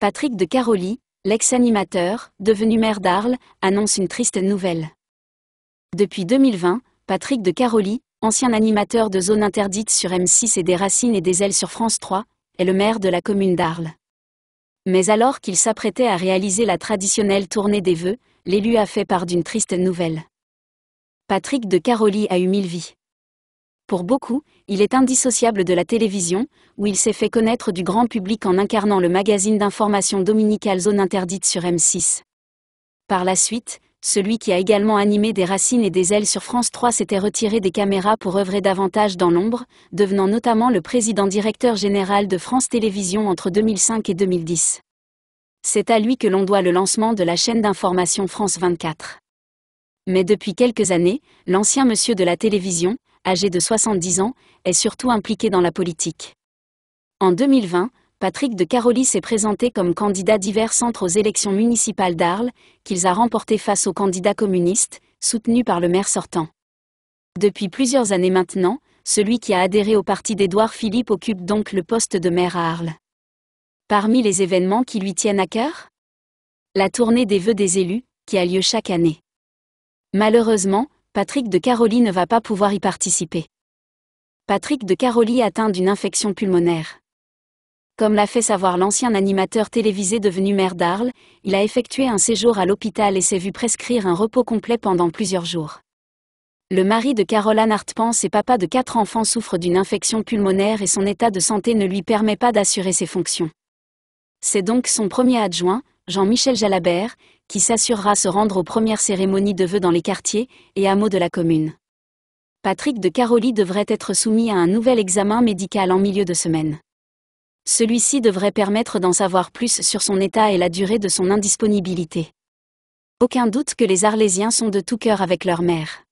Patrick de Caroli, l'ex-animateur, devenu maire d'Arles, annonce une triste nouvelle. Depuis 2020, Patrick de Caroli, ancien animateur de Zone Interdite sur M6 et des Racines et des Ailes sur France 3, est le maire de la commune d'Arles. Mais alors qu'il s'apprêtait à réaliser la traditionnelle tournée des vœux, l'élu a fait part d'une triste nouvelle. Patrick de Caroli a eu mille vies. Pour beaucoup, il est indissociable de la télévision, où il s'est fait connaître du grand public en incarnant le magazine d'information dominical Zone Interdite sur M6. Par la suite, celui qui a également animé des racines et des ailes sur France 3 s'était retiré des caméras pour œuvrer davantage dans l'ombre, devenant notamment le président-directeur général de France Télévisions entre 2005 et 2010. C'est à lui que l'on doit le lancement de la chaîne d'information France 24 mais depuis quelques années, l'ancien monsieur de la télévision, âgé de 70 ans, est surtout impliqué dans la politique. En 2020, Patrick de Carolis s'est présenté comme candidat divers centres aux élections municipales d'Arles, qu'il a remporté face au candidat communiste, soutenu par le maire sortant. Depuis plusieurs années maintenant, celui qui a adhéré au parti d'Édouard Philippe occupe donc le poste de maire à Arles. Parmi les événements qui lui tiennent à cœur La tournée des vœux des élus, qui a lieu chaque année. Malheureusement, Patrick de Caroli ne va pas pouvoir y participer. Patrick de Caroli atteint d'une infection pulmonaire. Comme l'a fait savoir l'ancien animateur télévisé devenu maire d'Arles, il a effectué un séjour à l'hôpital et s'est vu prescrire un repos complet pendant plusieurs jours. Le mari de Caroline Artpence et papa de quatre enfants souffre d'une infection pulmonaire et son état de santé ne lui permet pas d'assurer ses fonctions. C'est donc son premier adjoint, Jean-Michel Jalabert, qui s'assurera se rendre aux premières cérémonies de vœux dans les quartiers et hameaux de la commune. Patrick de Caroli devrait être soumis à un nouvel examen médical en milieu de semaine. Celui-ci devrait permettre d'en savoir plus sur son état et la durée de son indisponibilité. Aucun doute que les Arlésiens sont de tout cœur avec leur mère.